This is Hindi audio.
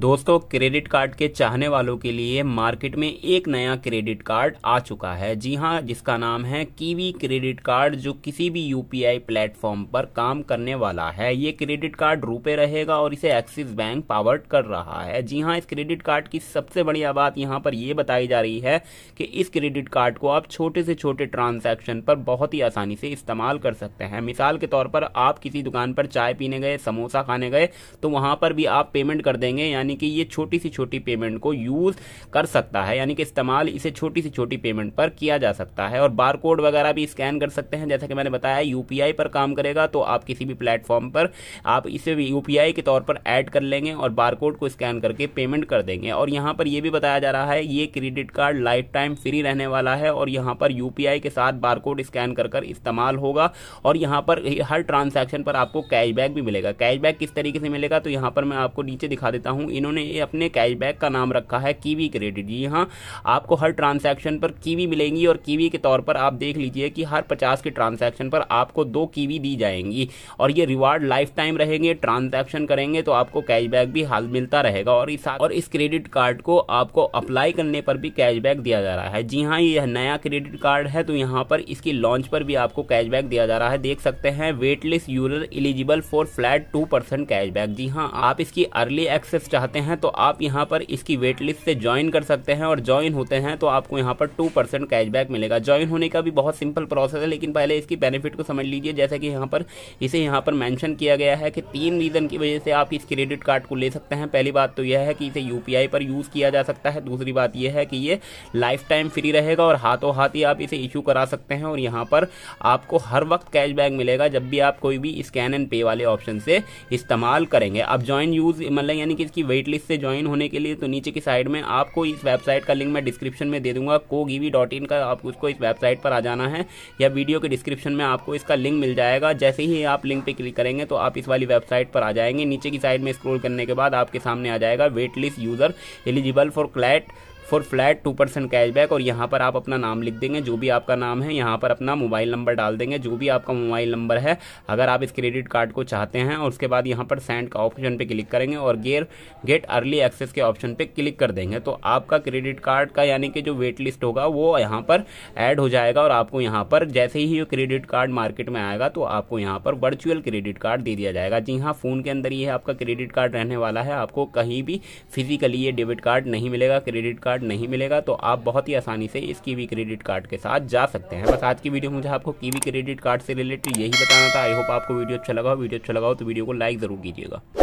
दोस्तों क्रेडिट कार्ड के चाहने वालों के लिए मार्केट में एक नया क्रेडिट कार्ड आ चुका है जी हाँ जिसका नाम है कीवी क्रेडिट कार्ड जो किसी भी यूपीआई प्लेटफॉर्म पर काम करने वाला है ये क्रेडिट कार्ड रुपए रहेगा और इसे एक्सिस बैंक पावर्ड कर रहा है जी हाँ इस क्रेडिट कार्ड की सबसे बढ़िया बात यहाँ पर यह बताई जा रही है कि इस क्रेडिट कार्ड को आप छोटे से छोटे ट्रांजेक्शन पर बहुत ही आसानी से इस्तेमाल कर सकते हैं मिसाल के तौर पर आप किसी दुकान पर चाय पीने गए समोसा खाने गए तो वहां पर भी आप पेमेंट कर देंगे यानी यानी कि ये छोटी सी छोटी पेमेंट को यूज़ कर सकता है यानी कि इस्तेमाल इसे छोटी सी छोटी पेमेंट पर किया जा सकता है और बार कोड वगैरह भी स्कैन कर सकते हैं जैसा कि मैंने बताया यूपीआई पर काम करेगा तो आप किसी भी प्लेटफॉर्म पर आप इसे यूपीआई के तौर पर ऐड कर लेंगे और बारकोड को स्कैन करके पेमेंट कर देंगे और यहाँ पर यह भी बताया जा रहा है ये credit card lifetime free रहने वाला है और यहाँ पर यूपीआई के साथ बारकोड स्कैन कर कर इस्तेमाल होगा और यहाँ पर हर ट्रांजैक्शन पर आपको कैशबैक भी मिलेगा कैशबैक किस तरीके से मिलेगा तो यहाँ पर मैं आपको नीचे दिखा देता हूँ हूँ इन्होंने अपने कैशबैक का नाम रखा है कीवी क्रेडिट जी हाँ आपको हर ट्रांजैक्शन पर कीवी मिलेंगी और कीवी के तौर पर आप देख लीजिए कि हर पचास के ट्रांजैक्शन पर आपको दो कीवी दी जाएंगी और ये रिवार्ड लाइफ टाइम रहेंगे ट्रांजैक्शन करेंगे तो आपको कैशबैक भी हाल मिलता रहेगा और इस और इस क्रेडिट कार्ड को आपको अप्लाई करने पर भी कैशबैक दिया जा रहा है जी हाँ यह नया क्रेडिट कार्ड है तो यहाँ पर इसकी लॉन्च पर भी आपको कैशबैक दिया जा रहा है देख सकते हैं waitlist user eligible for flat two percent cashback जी हाँ आप इसकी अर्ली एक्सेस चाहते हैं तो आप यहाँ पर इसकी वेट लिस्ट से ज्वाइन कर सकते हैं और ज्वाइन होते हैं तो आपको यहाँ पर टू परसेंट कैशबैक मिलेगा ज्वाइन होने का भी बहुत सिंपल प्रोसेस है लेकिन पहले इसकी बेनिफिट को समझ लीजिए जैसे कि यहाँ पर इसे यहाँ पर मैंशन किया गया है कि तीन रीज़न की वजह से आप इस क्रेडिट कार्ड को ले सकते हैं पहली बात तो यह है कि इसे यू पर यूज़ किया जा सकता है दूसरी बात यह है कि ये लाइफ टाइम फ्री रहेगा और हाथों हाथ ही आप इसे इशू करा सकते हैं और यहाँ पर आपको हर वक्त कैशबैक मिलेगा जब भी आप कोई भी स्कैन एंड पे वाले ऑप्शन से इस्तेमाल करेंगे अब ज्वाइन यूज़ मतलब यानी कि इसकी वेट लिस्ट से ज्वाइन होने के लिए तो नीचे की साइड में आपको इस वेबसाइट का लिंक मैं डिस्क्रिप्शन में दे दूंगा कोगीवी डॉट इन का आप उसको इस वेबसाइट पर आ जाना है या वीडियो के डिस्क्रिप्शन में आपको इसका लिंक मिल जाएगा जैसे ही आप लिंक पर क्लिक करेंगे तो आप इस वाली वेबसाइट पर आ जाएंगे नीचे की साइड में स्क्रोल करने के बाद आपके सामने आ जाएगा waitlist user eligible for flat for flat two percent cashback और यहाँ पर आप अपना नाम लिख देंगे जो भी आपका नाम है यहाँ पर अपना मोबाइल नंबर डाल देंगे जो भी आपका मोबाइल नंबर है अगर आप इस क्रेडिट कार्ड को चाहते हैं और उसके बाद यहाँ पर सेंड का ऑप्शन पे क्लिक करेंगे और गेयर गेट अर्ली एक्सेस के ऑप्शन पे क्लिक कर देंगे तो आपका क्रेडिट कार्ड का यानी कि जो वेट लिस्ट होगा वो यहाँ पर ऐड हो जाएगा और आपको यहाँ पर जैसे ही क्रेडिट कार्ड मार्केट में आएगा तो आपको यहाँ पर वर्चुअल क्रेडिट कार्ड दे दिया जाएगा जी हाँ फ़ोन के अंदर ये आपका क्रेडिट कार्ड रहने वाला है आपको कहीं भी फिजिकली ये डेबिट कार्ड नहीं मिलेगा क्रेडिट कार्ड कार्ड नहीं मिलेगा तो आप बहुत ही आसानी से इस कीवी क्रेडिट कार्ड के साथ जा सकते हैं बस आज की वीडियो मुझे आपको कीवी क्रेडिट कार्ड से रिलेटेड यही बताना था आई होप आपको वीडियो अच्छा लगा वीडियो अच्छा लगा तो वीडियो को लाइक जरूर कीजिएगा